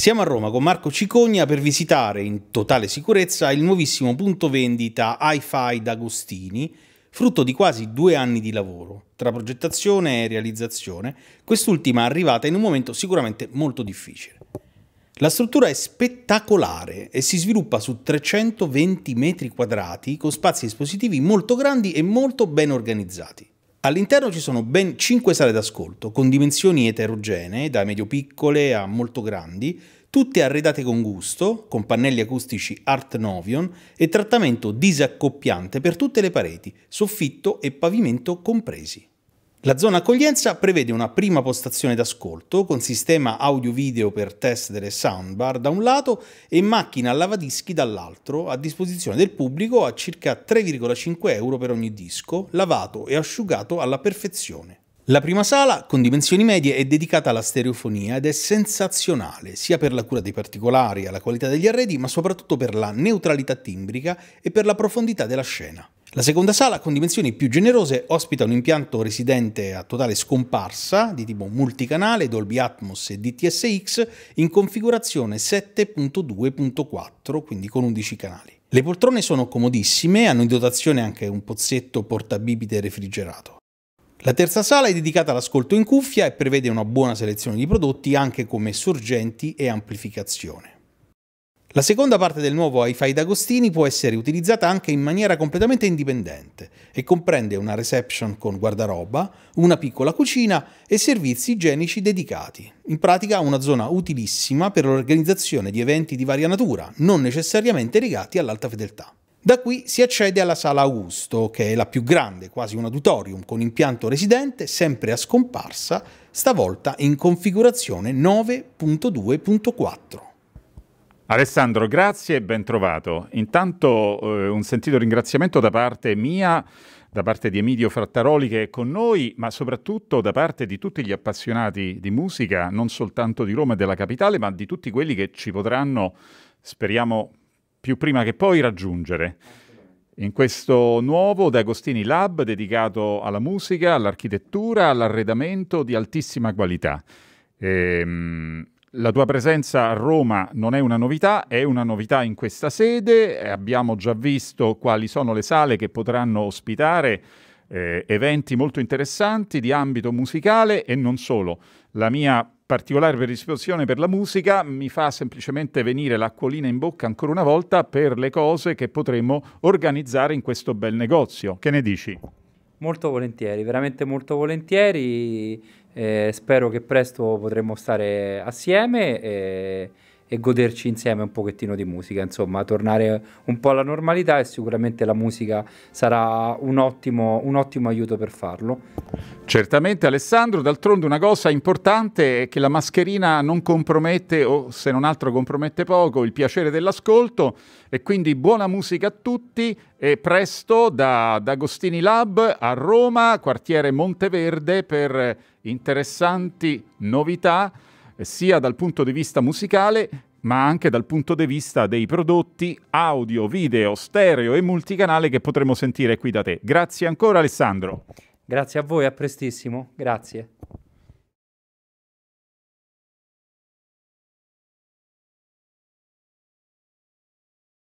Siamo a Roma con Marco Cicogna per visitare in totale sicurezza il nuovissimo punto vendita Hi-Fi d'Agostini, frutto di quasi due anni di lavoro tra progettazione e realizzazione, quest'ultima arrivata in un momento sicuramente molto difficile. La struttura è spettacolare e si sviluppa su 320 metri quadrati con spazi espositivi molto grandi e molto ben organizzati. All'interno ci sono ben 5 sale d'ascolto con dimensioni eterogenee, da medio piccole a molto grandi, tutte arredate con gusto, con pannelli acustici Art Novion e trattamento disaccoppiante per tutte le pareti, soffitto e pavimento compresi. La zona accoglienza prevede una prima postazione d'ascolto con sistema audio-video per test delle soundbar da un lato e macchina a lavadischi dall'altro a disposizione del pubblico a circa 3,5 euro per ogni disco, lavato e asciugato alla perfezione. La prima sala, con dimensioni medie, è dedicata alla stereofonia ed è sensazionale, sia per la cura dei particolari, alla qualità degli arredi, ma soprattutto per la neutralità timbrica e per la profondità della scena. La seconda sala, con dimensioni più generose, ospita un impianto residente a totale scomparsa di tipo multicanale Dolby Atmos e DTSX in configurazione 7.2.4, quindi con 11 canali. Le poltrone sono comodissime, hanno in dotazione anche un pozzetto portabibite refrigerato. La terza sala è dedicata all'ascolto in cuffia e prevede una buona selezione di prodotti anche come sorgenti e amplificazione. La seconda parte del nuovo Hi-Fi d'Agostini può essere utilizzata anche in maniera completamente indipendente e comprende una reception con guardaroba, una piccola cucina e servizi igienici dedicati. In pratica una zona utilissima per l'organizzazione di eventi di varia natura, non necessariamente legati all'alta fedeltà. Da qui si accede alla sala Augusto, che è la più grande, quasi un auditorium, con impianto residente, sempre a scomparsa, stavolta in configurazione 9.2.4. Alessandro, grazie e ben trovato. Intanto eh, un sentito ringraziamento da parte mia, da parte di Emilio Frattaroli che è con noi, ma soprattutto da parte di tutti gli appassionati di musica, non soltanto di Roma e della capitale, ma di tutti quelli che ci potranno, speriamo più prima che poi raggiungere. In questo nuovo D'Agostini Lab dedicato alla musica, all'architettura, all'arredamento di altissima qualità. Ehm, la tua presenza a Roma non è una novità, è una novità in questa sede, abbiamo già visto quali sono le sale che potranno ospitare eh, eventi molto interessanti di ambito musicale e non solo. La mia particolare predisposizione per la musica mi fa semplicemente venire l'acquolina in bocca ancora una volta per le cose che potremmo organizzare in questo bel negozio. Che ne dici? Molto volentieri, veramente molto volentieri. Eh, spero che presto potremo stare assieme. E e goderci insieme un pochettino di musica, insomma, tornare un po' alla normalità e sicuramente la musica sarà un ottimo, un ottimo aiuto per farlo. Certamente Alessandro, d'altronde una cosa importante è che la mascherina non compromette o se non altro compromette poco il piacere dell'ascolto e quindi buona musica a tutti e presto da, da Agostini Lab a Roma, quartiere Monteverde per interessanti novità eh, sia dal punto di vista musicale ma anche dal punto di vista dei prodotti audio, video, stereo e multicanale che potremo sentire qui da te. Grazie ancora Alessandro. Grazie a voi, a prestissimo. Grazie.